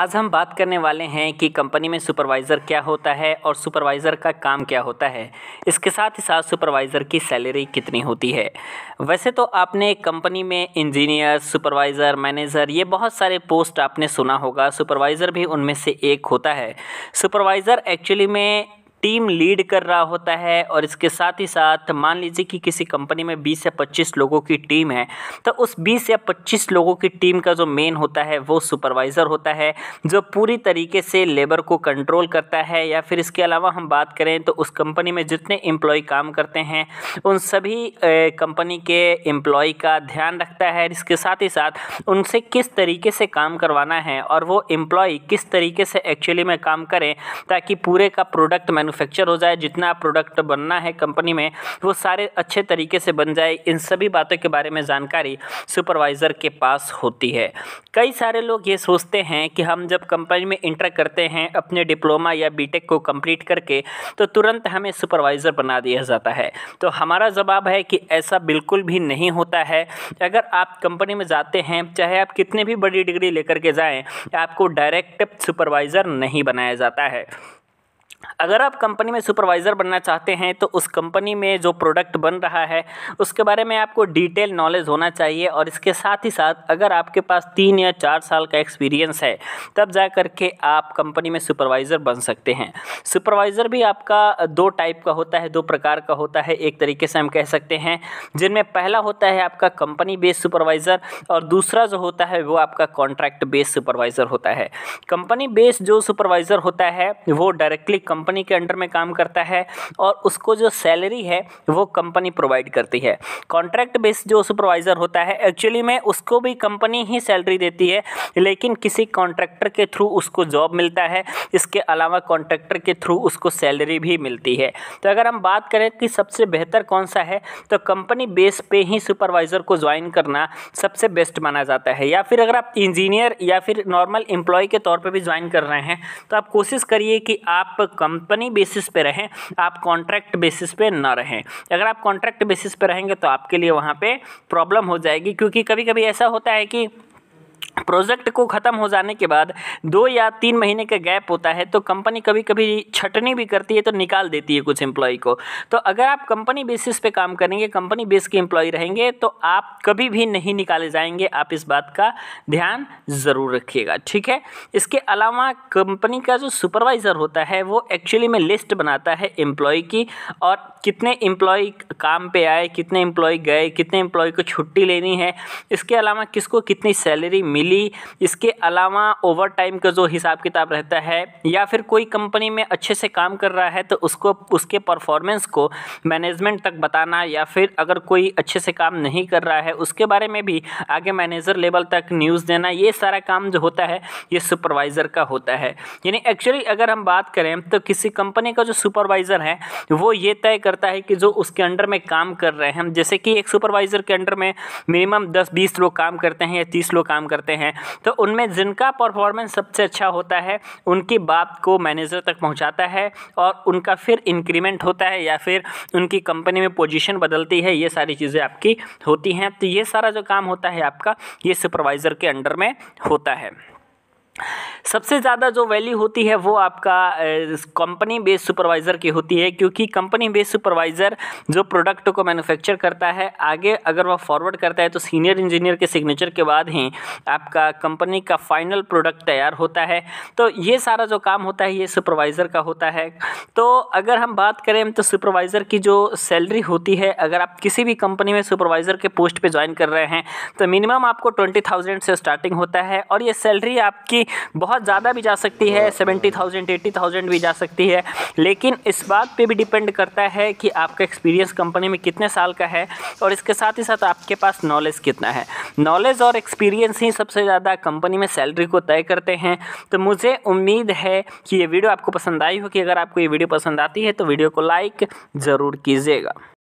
आज हम बात करने वाले हैं कि कंपनी में सुपरवाइज़र क्या होता है और सुपरवाइज़र का काम क्या होता है इसके साथ ही साथ सुपरवाइज़र की सैलरी कितनी होती है वैसे तो आपने कंपनी में इंजीनियर सुपरवाइज़र मैनेजर ये बहुत सारे पोस्ट आपने सुना होगा सुपरवाइज़र भी उनमें से एक होता है सुपरवाइज़र एक्चुअली में टीम लीड कर रहा होता है और इसके साथ ही साथ मान लीजिए कि किसी कंपनी में 20 या 25 लोगों की टीम है तो उस 20 या 25 लोगों की टीम का जो मेन होता है वो सुपरवाइज़र होता है जो पूरी तरीके से लेबर को कंट्रोल करता है या फिर इसके अलावा हम बात करें तो उस कंपनी में जितने एम्प्लॉय काम करते हैं उन सभी कंपनी के एम्प्लॉय का ध्यान रखता है इसके साथ ही साथ उनसे किस तरीके से काम करवाना है और वो एम्प्लॉय किस तरीके से एक्चुअली में काम करें ताकि पूरे का प्रोडक्ट मैनु मैन्युफैक्चर हो जाए जितना प्रोडक्ट बनना है कंपनी में वो सारे अच्छे तरीके से बन जाए इन सभी बातों के बारे में जानकारी सुपरवाइज़र के पास होती है कई सारे लोग ये सोचते हैं कि हम जब कंपनी में इंटर करते हैं अपने डिप्लोमा या बी को कम्प्लीट करके तो तुरंत हमें सुपरवाइज़र बना दिया जाता है तो हमारा जवाब है कि ऐसा बिल्कुल भी नहीं होता है अगर आप कंपनी में जाते हैं चाहे आप कितने भी बड़ी डिग्री लेकर के जाएं आपको डायरेक्ट सुपरवाइज़र नहीं बनाया जाता है अगर आप कंपनी में सुपरवाइज़र बनना चाहते हैं तो उस कंपनी में जो प्रोडक्ट बन रहा है उसके बारे में आपको डिटेल नॉलेज होना चाहिए और इसके साथ ही साथ अगर आपके पास तीन या चार साल का एक्सपीरियंस है तब जा कर के आप कंपनी में सुपरवाइज़र बन सकते हैं सुपरवाइज़र भी आपका दो टाइप का होता है दो प्रकार का होता है एक तरीके से हम कह सकते हैं जिनमें पहला होता है आपका कंपनी बेस्ड सुपरवाइज़र और दूसरा जो होता है वो आपका कॉन्ट्रैक्ट बेस्ड सुपरवाइज़र होता है कंपनी बेस्ड जो सुपरवाइज़र होता है वो डायरेक्टली कंपनी के अंडर में काम करता है और उसको जो सैलरी है वो कंपनी प्रोवाइड करती है कॉन्ट्रैक्ट बेस्ड जो सुपरवाइज़र होता है एक्चुअली में उसको भी कंपनी ही सैलरी देती है लेकिन किसी कॉन्ट्रैक्टर के थ्रू उसको जॉब मिलता है इसके अलावा कॉन्ट्रैक्टर के थ्रू उसको सैलरी भी मिलती है तो अगर हम बात करें कि सबसे बेहतर कौन सा है तो कंपनी बेस पे ही सुपरवाइज़र को ज्वाइन करना सबसे बेस्ट माना जाता है या फिर अगर आप इंजीनियर या फिर नॉर्मल एम्प्लॉय के तौर पर भी ज्वाइन कर रहे हैं तो आप कोशिश करिए कि आप कंपनी बेसिस पे रहें आप कॉन्ट्रैक्ट बेसिस पे ना रहें अगर आप कॉन्ट्रैक्ट बेसिस पे रहेंगे तो आपके लिए वहाँ पे प्रॉब्लम हो जाएगी क्योंकि कभी कभी ऐसा होता है कि प्रोजेक्ट को ख़त्म हो जाने के बाद दो या तीन महीने का गैप होता है तो कंपनी कभी कभी छटनी भी करती है तो निकाल देती है कुछ एम्प्लॉय को तो अगर आप कंपनी बेसिस पे काम करेंगे कंपनी बेस के एम्प्लॉय रहेंगे तो आप कभी भी नहीं निकाले जाएंगे आप इस बात का ध्यान ज़रूर रखिएगा ठीक है इसके अलावा कंपनी का जो सुपरवाइज़र होता है वो एक्चुअली में लिस्ट बनाता है एम्प्लॉय की और कितने एम्प्लॉय काम पे आए कितने एम्प्लॉय गए कितने एम्प्लॉय को छुट्टी लेनी है इसके अलावा किसको कितनी सैलरी मिली मिली इसके अलावा ओवर टाइम का जो हिसाब किताब रहता है या फिर कोई कंपनी में अच्छे से काम कर रहा है तो उसको उसके परफॉर्मेंस को मैनेजमेंट तक बताना या फिर अगर कोई अच्छे से काम नहीं कर रहा है उसके बारे में भी आगे मैनेजर लेवल तक न्यूज़ देना ये सारा काम जो होता है ये सुपरवाइज़र का होता है यानी एक्चुअली अगर हम बात करें तो किसी कंपनी का जो सुपरवाइज़र है वो ये तय करता है कि जो उसके अंडर में काम कर रहे हैं जैसे कि एक सुपरवाइज़र के अंडर में मिनिमम दस बीस लोग काम करते हैं या तीस लोग काम करते हैं हैं तो उनमें जिनका परफॉर्मेंस सबसे अच्छा होता है उनकी बात को मैनेजर तक पहुंचाता है और उनका फिर इंक्रीमेंट होता है या फिर उनकी कंपनी में पोजीशन बदलती है ये सारी चीज़ें आपकी होती हैं तो ये सारा जो काम होता है आपका ये सुपरवाइज़र के अंडर में होता है सबसे ज़्यादा जो वैल्यू होती है वो आपका कंपनी बेस्ड सुपरवाइज़र की होती है क्योंकि कंपनी बेस्ड सुपरवाइज़र जो प्रोडक्ट को मैन्युफैक्चर करता है आगे अगर वह फॉरवर्ड करता है तो सीनियर इंजीनियर के सिग्नेचर के बाद ही आपका कंपनी का फाइनल प्रोडक्ट तैयार होता है तो ये सारा जो काम होता है ये सुपरवाइज़र का होता है तो अगर हम बात करें तो सुपरवाइज़र की जो सैलरी होती है अगर आप किसी भी कंपनी में सुपरवाइज़र के पोस्ट पर ज्वाइन कर रहे हैं तो मिनिमम आपको ट्वेंटी थाउजेंड से स्टार्टिंग होता है और ये सैलरी आपकी बहुत बहुत ज़्यादा भी जा सकती है सेवेंटी थाउजेंड एट्टी थाउजेंड भी जा सकती है लेकिन इस बात पे भी डिपेंड करता है कि आपका एक्सपीरियंस कंपनी में कितने साल का है और इसके साथ ही साथ आपके पास नॉलेज कितना है नॉलेज और एक्सपीरियंस ही सबसे ज़्यादा कंपनी में सैलरी को तय करते हैं तो मुझे उम्मीद है कि ये वीडियो आपको पसंद आई होगी अगर आपको ये वीडियो पसंद आती है तो वीडियो को लाइक ज़रूर कीजिएगा